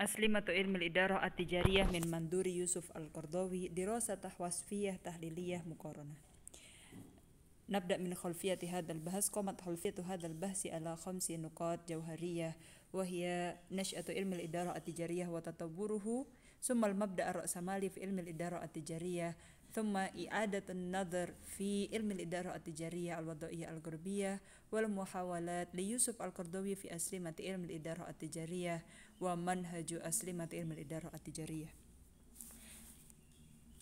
أسلمة علم الإدارة التجارية من مندور يوسف القرضاوي دراسة وصفية تحليلية مقارنة نبدأ من خلفية هذا البحث قامت خلفية هذا البحث على خمس نقاط جوهرية وهي نشأة علم الإدارة التجارية وتطوره ثم المبدأ الرأسمالي في علم الإدارة التجارية ثم إعادة النظر في علم الإدارة التجارية الوضعية الغربية والمحاولات ليوسف القرضاوي في أسلمة علم الإدارة التجارية wa manhaju aslimati ilmil idara at-tijariyah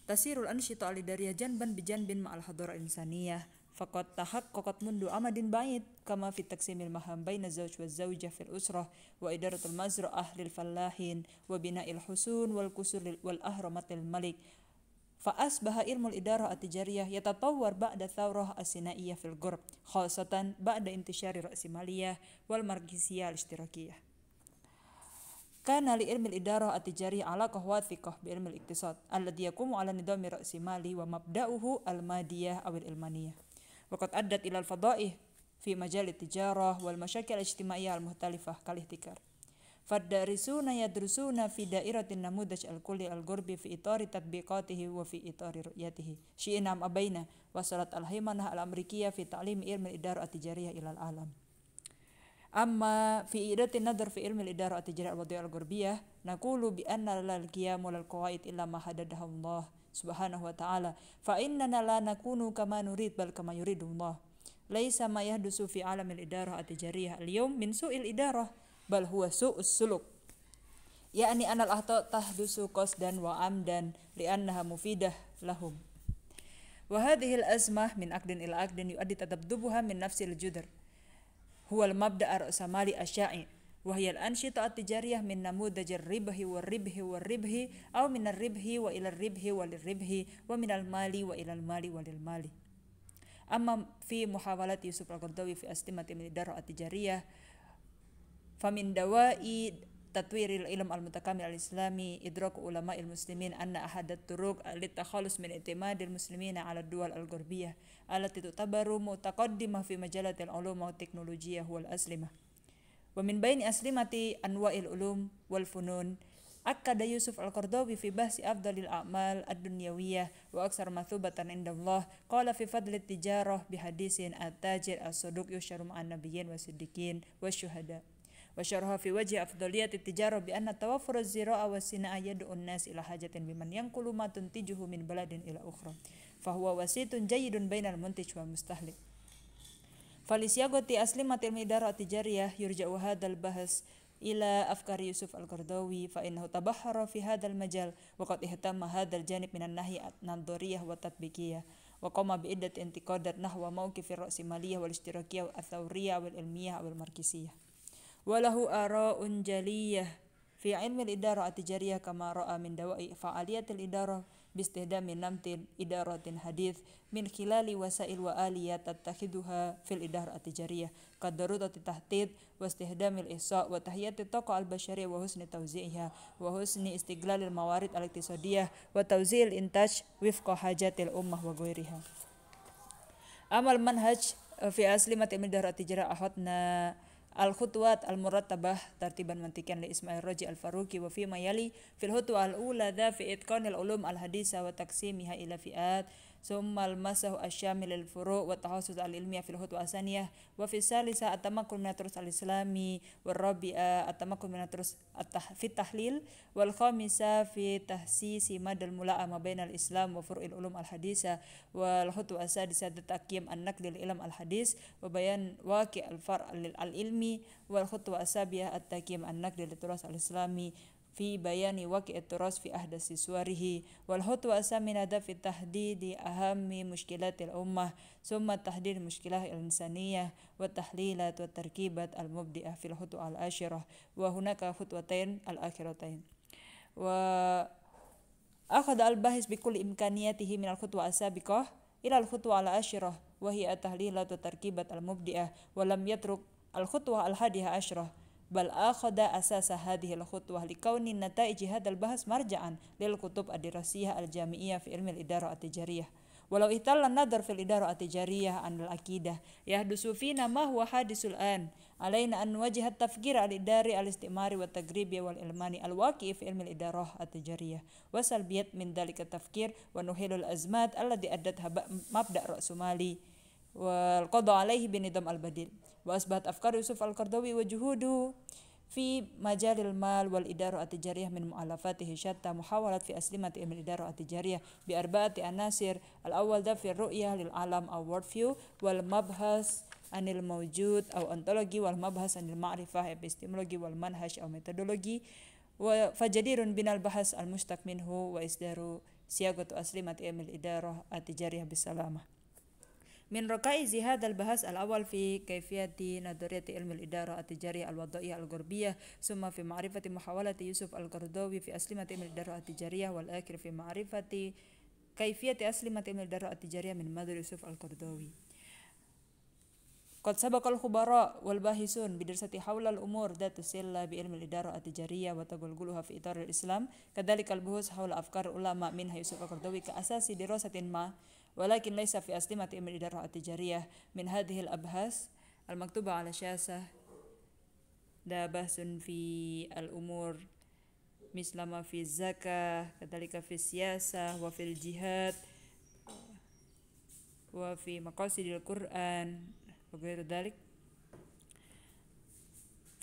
tasirul ansyita alidariyah janban bijan bin ma'al hadara insaniyah tahak tahaqqaqat mundu amadin ba'id kama fi taqsimil maham baina zawj wa zawja fil usrah wa idaratul mazra'ah lil fallahin wa bina'il husun wal kusur wal ahramatil malik فأصبح علم الإدارة التجارية يتطور بعد الثورة الصناعية في الغرب خاصة بعد انتشار الرأسمالية والماركسية الاشتراكية كان لعلم الإدارة التجارية علاقة واثقة بعلم الاقتصاد الذي يقوم على نظام رأس مالي ومبدأه المادية أو العلمانية وقد أدت إلى الفضائح في مجال التجارة والمشاكل الاجتماعية المختلفة كالاحتكار فالدارسون يدرسون في دائرة النموذج الكلي الغربي في إطار تطبيقاته وفي إطار رؤيته شئنا أم أبينا وصلت الهيمنة الأمريكية في تعليم علم الإدارة التجارية إلى العالم Amma fi idati nadar fi ilmi al-idara wa tijra' wa dhiyal gurbiyah naqulu bi anna lal qiyam wal qawaid illa ma hadadahu subhanahu wa ta'ala fa inna la nakunu kama nurid bal kama yuridu Allah laisa ma yahdusu fi alam al-idara min su'il idarah bal huwa su'us suluk yakni anal ahta tahdusu qasdan wa amdan li annaha lahum wa hadhihi min akdin ila aqdin yu'addi tadabdubuha min nafsi al هو المبدأ الرأسمالي الشائع وهي الأنشطة التجارية من نموذج الربح والربح والربح أو من الربح وإلى الربح وللربح ومن المال وإلى المال وللمال أما في محاولة يوسف القرضاوي في أستمة من الدرع التجارية فمن دوائي tatwir ilm al-mutakamil al-islami idrak ulama al-muslimin anna ahad at-turuq li takhallus min itimad al-muslimin ala ad-duwal al-ghurbiyah allati tutabaru mutaqaddimah fi majalat al-ulum teknologiyah wal aslimah wa bain aslimati anwa' al-ulum wal funun akada yusuf al-qardawi fi bahsi afdal al-a'mal ad-dunyawiyah wa aksar mathubatan indallah qala fi fadl tijarah bi haditsin at-tajir as-saduq yusharu ma'an nabiyyin wa وشرها في وجه أفضلية التجارة بأن توفر الزراعة والصناعة يدعو الناس إلى حاجة بمن ينقل ما تنتجه من بلد إلى أخرى فهو وسيط جيد بين المنتج والمستهلك فلسياقة أسلمة المدارة التجارية يرجع هذا البحث إلى أفكار يوسف القرداوي فإنه تبحر في هذا المجال وقد اهتم هذا الجانب من الناحية النظرية والتطبيقية وقام انتقادات نحو موقف الرأسمالية والاشتراكية والثورية والعلمية والماركسية Walahu ara'un jaliyah fi ilmi al-idarah at-tijariyah kama ra'a min dawa'i fa'aliyatil idarah bistihdami namtin idaratin hadith min khilali wasail wa aliyat tattakhiduha fil idarah at-tijariyah kadarurati tahtid wa istihdami al-ihsa wa tahiyati taqa al-bashariyah wa husni tawzi'iha wa husni istiglalil mawarid al-iktisadiyah wa tawzi'il intaj wifqa hajatil ummah wa ghairiha amal manhaj fi asli matimil darah tijarah ahadna الخطوات المرتبة ترتيبا منطقيا لإسماعيل رجي الفاروقي وفيما يلي في الخطوة الأولى ذا في إتقان العلوم الحديثة وتقسيمها إلى فئات ثم المسه الشامل للفروع على العلمية في الخطوة الثانية وفي الثالثة التمكن من التراث الإسلامي والرابعة التمكن من التراث في التحليل والخامسة في تخصيص مدى الملاءمة بين الإسلام وفروع العلوم الحديثة والخطوة السادسة تقييم النقل للعلم الحديث وبيان واقع الفرع العلمي والخطوة السابعة التقييم النقد للتراث الإسلامي في بيان وقع التراث في أحدث صوره والخطوة الثامنة في تحديد أهم مشكلات الأمة ثم تحديد المشكلات الإنسانية والتحليلات والتركيبات المبدئة في الخطوة العاشرة وهناك خطوتين الآخرتين و أخذ الباحث بكل إمكانياته من الخطوة السابقة إلى الخطوة العاشرة وهي التحليلات والتركيبات المبدئة ولم يترك الخطوة الحادية عشرة bal akhada asasa hadhihi al-khutwah likauni nataij hadzal bahas marja'an lil kutub ad-dirasiyah al-jami'iyah fi ilmi al-idarah at-tijariyah walau ihtalla nadar fil idarah at-tijariyah an al-aqidah yahdusu fina ma huwa hadisul an alaina an wajha at-tafkir al-idari al-istimari wa tagribi wal ilmani al-waqi fi ilmi al-idarah at-tijariyah wa salbiyat min dhalika tafkir wa nuhilul azmat alladhi addat haba mabda' ra'sumali wal qada alaihi binidam al-badil wa asbahat afkar Yusuf al-Qardawi wa juhudu fi majalil mal wal idarah atijariyah min mu'alafatihi syatta muhawalat fi aslimati ilmi idarah atijariyah bi arba'ati anasir al awal fi ru'yah lil alam aw view wal mabhas anil mawjud aw ontologi wal mabhas anil ma'rifah epistemologi wal manhaj aw metodologi wa fajadirun binal bahas al mustaq minhu wa isdaru siyagatu aslimati ilmi idarah atijariyah bisalamah من ركائز هذا البحث الأول في كيفية نظرية علم الإدارة التجارية الوضعية الغربية ثم في معرفة محاولة يوسف القرداوي في أسلمة علم الإدارة التجارية والآخر في معرفة كيفية أسلمة علم الإدارة التجارية من مدر يوسف القرداوي قد سبق الخبراء والباحثون بدراسة حول الأمور ذات السلة بعلم الإدارة التجارية وتغلغلها في إطار الإسلام كذلك البحوث حول أفكار العلماء منها يوسف القرداوي كأساس دراسة ما walakin laisa fi asli mati min idarah tijariyah min hadhil abhas al maktuba ala syasah da bahsun fi al umur mislama fi zakah kadalika fi siyasah wa fil jihad wa fi maqasidil quran wa ghairu dhalik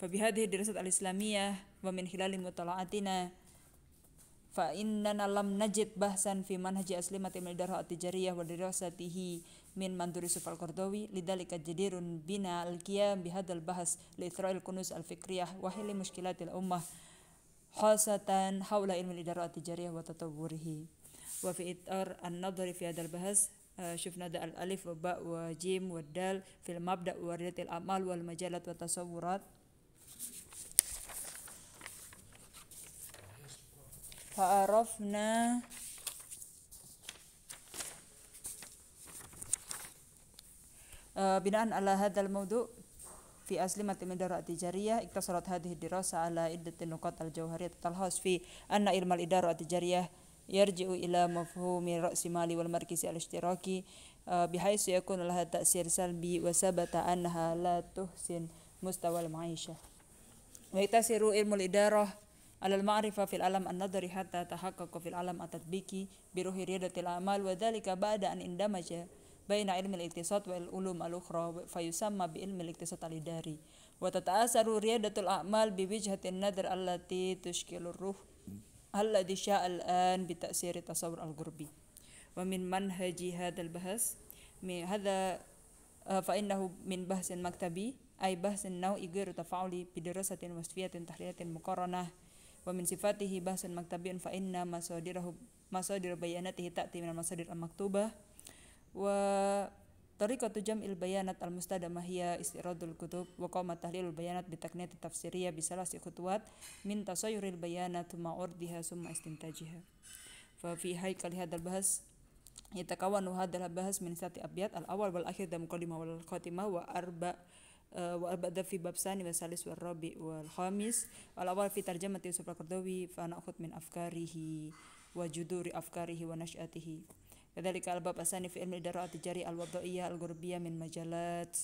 فبهذه الدراسات الإسلامية ومن خلال مطالعتنا fa innana lam najid bahsan fi manhaji asli mati min darha tijariyah wa dirasatihi min manduri sufal qardawi lidalika jadirun bina al-qiyam bihadal bahas li israel kunus al-fikriyah wa hili mushkilatil ummah khasatan haula ilmi idara tijariyah wa tatawwurihi wa fi itar an-nadhari fi hadal bahas شفنا ده الألف والباء وجيم والدال في المبدأ وردة الأعمال والمجالات والتصورات fa'arafna eh, binaan ala hadzal maudu fi asli mati madarat tijariyah iktasarat hadhihi dirasa ala iddatin nuqat al jauhariyah talhas fi anna ilmal idarat tijariyah yarji'u ila mafhumi ra'si mali wal markisi al ishtiraki eh, bihaisu yakun laha ta'sir salbi wa sabata anha la tuhsin mustawal ma'isyah wa iktasiru ilmul idarah على المعرفة في العالم النظري حتى تحقق في العالم التطبيقي بروح ريادة الأعمال وذلك بعد أن اندمج بين علم الاقتصاد والعلوم الأخرى فيسمى بعلم الاقتصاد الإداري وتتأثر ريادة الأعمال بوجهة النظر التي تشكل الروح الذي شاء الآن بتأثير التصور الغربي ومن منهج هذا البحث من هذا آه، فإنه من بحث مكتبي أي بحث نوعي غير تفاعلي بدراسة وصفية تحليلية مقارنة wa min sifatihi bahsan maktabian fa inna masadirahu masadir bayanatihi ta'ti min masadir al-maktubah wa Tariqatu jam'il bayanat al-mustadamah hiya istiradul kutub wa qama tahlilul bayanat bi taqniyati tafsiriyah bi salasi khutuwat min tasayuril bayanat thumma urdiha summa istintajiha. Fa fi haikal hadzal bahas yatakawanu hadzal bahas min sati abyat al awal wal akhir dan muqaddimah wal khatimah wa arba' والبدء في باب ثاني والثالث والرابع والخامس والأول في ترجمة يوسف القردوي فنأخذ من أفكاره وجذور أفكاره ونشأته كذلك الباب الثاني في علم الإدارة التجارية الوضعية الغربية من مجالات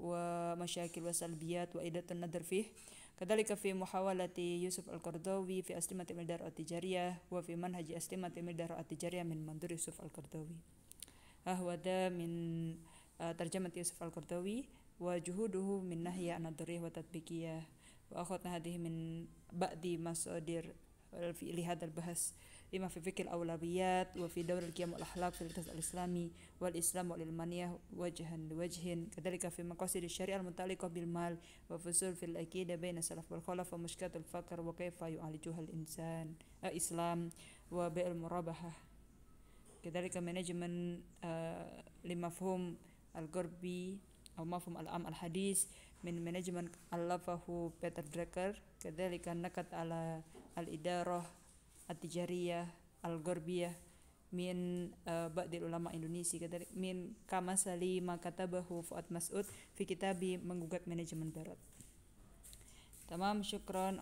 ومشاكل وسلبيات وإدارة النظر فيه كذلك في محاولة يوسف القرداوي في أسلمة علم الإدارة التجارية وفي منهج أسلمة علم الإدارة التجارية من منظور يوسف القرداوي ها هو ده من ترجمة يوسف القرداوي وجهوده من نهي عن الضريح وتطبيقيه وأخذنا هذه من بعد مصادر لهذا البحث لما في فكر الأولويات وفي دور القيم والأخلاق في الاتحاد الإسلامي والإسلام والعلمانية وجها لوجه كذلك في مقاصد الشريعة المتعلقة بالمال وفصول في الأكيدة بين السلف والخلف ومشكلة الفقر وكيف يعالجها الإنسان الإسلام وبيع المرابحة كذلك مانجمنت لمفهوم الغربي Al-Mafum al Manajemen Al-Lafahu Peter Drucker Kedalika Nakat Ala Al-Idaroh al Min uh, Ulama Indonesia Kedalika Min Kamasali Makatabahu Fuad Mas'ud Fi Kitabi Menggugat Manajemen Barat Tamam Syukran